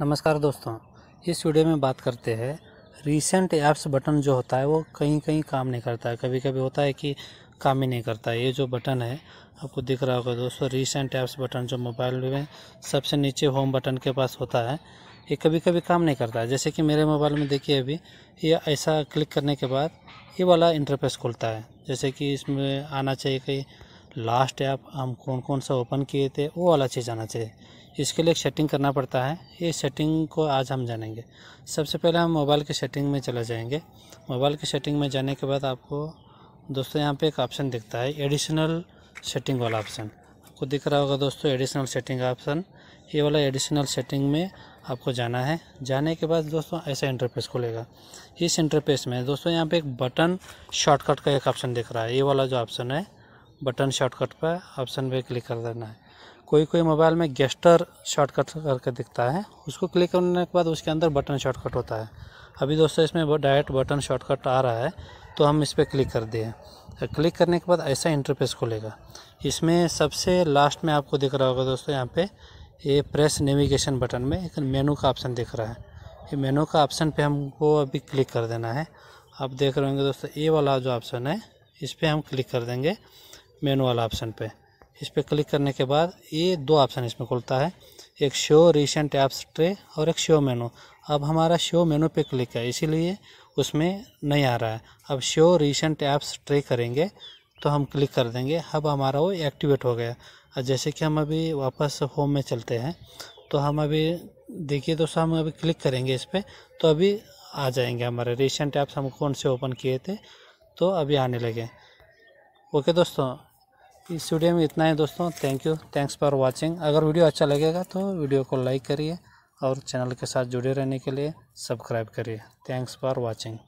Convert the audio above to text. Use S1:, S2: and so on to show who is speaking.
S1: नमस्कार दोस्तों इस वीडियो में बात करते हैं रिसेंट ऐप्स बटन जो होता है वो कहीं कहीं काम नहीं करता है कभी कभी होता है कि काम ही नहीं करता है ये जो बटन है आपको दिख रहा होगा दोस्तों रिसेंट ऐप्स बटन जो मोबाइल में सबसे नीचे होम बटन के पास होता है ये कभी कभी काम नहीं करता है जैसे कि मेरे मोबाइल में देखिए अभी ये ऐसा क्लिक करने के बाद ये वाला इंटरफेस खुलता है जैसे कि इसमें आना चाहिए कहीं लास्ट ऐप हम कौन कौन सा ओपन किए थे वो वाला चीज़ आना चाहिए इसके लिए एक सेटिंग करना पड़ता है ये सेटिंग को आज हम जानेंगे सबसे पहले हम मोबाइल की सेटिंग में चला जाएंगे मोबाइल की सेटिंग में जाने के बाद आपको दोस्तों यहाँ पे एक ऑप्शन दिखता है एडिशनल सेटिंग वाला ऑप्शन आपको दिख रहा होगा दोस्तों एडिशनल सेटिंग ऑप्शन ये वाला एडिशनल सेटिंग में आपको जाना है जाने के बाद दोस्तों ऐसा इंटरपेस खुलेगा इस इंटरपेस में दोस्तों यहाँ पे एक बटन शॉर्टकट का एक ऑप्शन दिख रहा है ये वाला जो ऑप्शन है बटन शॉर्टकट पर ऑप्शन पे क्लिक कर देना है कोई कोई मोबाइल में गेस्टर शॉर्टकट करके दिखता है उसको क्लिक करने के बाद उसके अंदर बटन शॉर्टकट होता है अभी दोस्तों इसमें डायरेक्ट बटन शॉर्टकट आ रहा है तो हम इस पर क्लिक कर दिए क्लिक करने के बाद ऐसा इंटरफेस खुलेगा इसमें सबसे लास्ट में आपको दिख रहा होगा दोस्तों यहाँ पे ये प्रेस नेविगेशन बटन में एक मेनू का ऑप्शन दिख रहा है ये मेनू का ऑप्शन पे हमको अभी क्लिक कर देना है आप देख रहे होंगे दोस्तों ये वाला जो ऑप्शन है इस पर हम क्लिक कर देंगे मेनू वाला ऑप्शन पे इस पर क्लिक करने के बाद ये दो ऑप्शन इसमें खुलता है एक शो रिसेंट ऐप्स ट्रे और एक शो मेनू अब हमारा शो मेनू पे क्लिक है इसीलिए उसमें नहीं आ रहा है अब शो रिसेंट ऐप्स ट्रे करेंगे तो हम क्लिक कर देंगे अब हमारा वो एक्टिवेट हो गया और जैसे कि हम अभी वापस होम में चलते हैं तो हम अभी देखिए दोस्तों हम अभी क्लिक करेंगे इस पर तो अभी आ जाएंगे हमारे रिसेंट ऐप्स हम कौन से ओपन किए थे तो अभी आने लगे ओके दोस्तों इस वीडियो में इतना ही दोस्तों thank you thanks for watching अगर वीडियो अच्छा लगेगा तो वीडियो को लाइक करिए और चैनल के साथ जुड़े रहने के लिए सब्सक्राइब करिए थैंक्स फॉर वाचिंग